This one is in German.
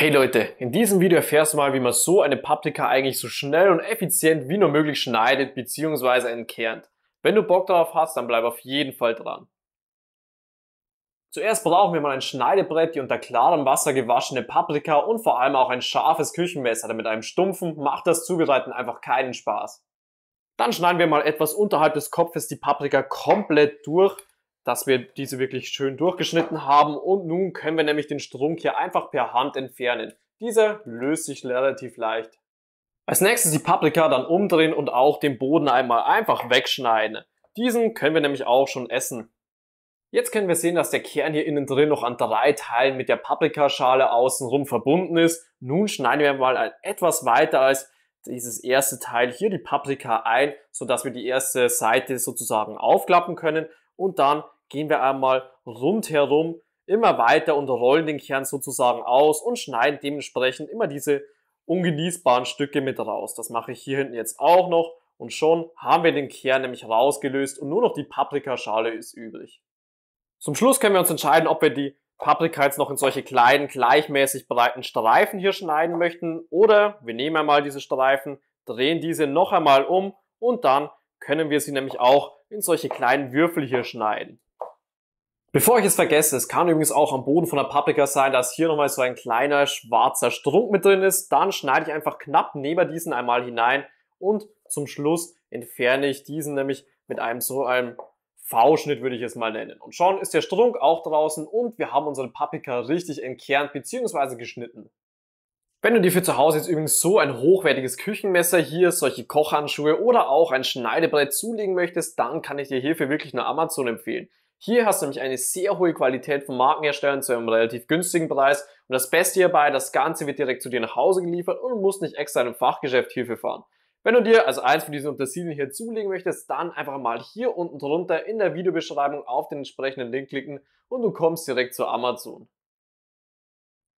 Hey Leute, in diesem Video erfährst du mal, wie man so eine Paprika eigentlich so schnell und effizient wie nur möglich schneidet bzw. entkernt. Wenn du Bock darauf hast, dann bleib auf jeden Fall dran. Zuerst brauchen wir mal ein Schneidebrett, die unter klarem Wasser gewaschene Paprika und vor allem auch ein scharfes Küchenmesser, denn mit einem stumpfen macht das Zubereiten einfach keinen Spaß. Dann schneiden wir mal etwas unterhalb des Kopfes die Paprika komplett durch dass wir diese wirklich schön durchgeschnitten haben und nun können wir nämlich den Strunk hier einfach per Hand entfernen. Dieser löst sich relativ leicht. Als nächstes die Paprika dann umdrehen und auch den Boden einmal einfach wegschneiden. Diesen können wir nämlich auch schon essen. Jetzt können wir sehen, dass der Kern hier innen drin noch an drei Teilen mit der Paprikaschale außenrum verbunden ist. Nun schneiden wir mal etwas weiter als dieses erste Teil hier die Paprika ein, sodass wir die erste Seite sozusagen aufklappen können und dann gehen wir einmal rundherum immer weiter und rollen den Kern sozusagen aus und schneiden dementsprechend immer diese ungenießbaren Stücke mit raus. Das mache ich hier hinten jetzt auch noch und schon haben wir den Kern nämlich rausgelöst und nur noch die Paprikaschale ist übrig. Zum Schluss können wir uns entscheiden, ob wir die Paprika jetzt noch in solche kleinen, gleichmäßig breiten Streifen hier schneiden möchten oder wir nehmen einmal diese Streifen, drehen diese noch einmal um und dann können wir sie nämlich auch in solche kleinen Würfel hier schneiden. Bevor ich es vergesse, es kann übrigens auch am Boden von der Paprika sein, dass hier nochmal so ein kleiner schwarzer Strunk mit drin ist. Dann schneide ich einfach knapp neben diesen einmal hinein und zum Schluss entferne ich diesen nämlich mit einem so einem V-Schnitt würde ich es mal nennen. Und schon ist der Strunk auch draußen und wir haben unsere Paprika richtig entkernt bzw. geschnitten. Wenn du dir für zu Hause jetzt übrigens so ein hochwertiges Küchenmesser hier, solche Kochhandschuhe oder auch ein Schneidebrett zulegen möchtest, dann kann ich dir hierfür wirklich nur Amazon empfehlen. Hier hast du nämlich eine sehr hohe Qualität von Markenherstellern zu einem relativ günstigen Preis. Und das Beste hierbei, das Ganze wird direkt zu dir nach Hause geliefert und du musst nicht extra in einem Fachgeschäft Hilfe fahren. Wenn du dir also eins von diesen Untersiedeln hier zulegen möchtest, dann einfach mal hier unten drunter in der Videobeschreibung auf den entsprechenden Link klicken und du kommst direkt zu Amazon.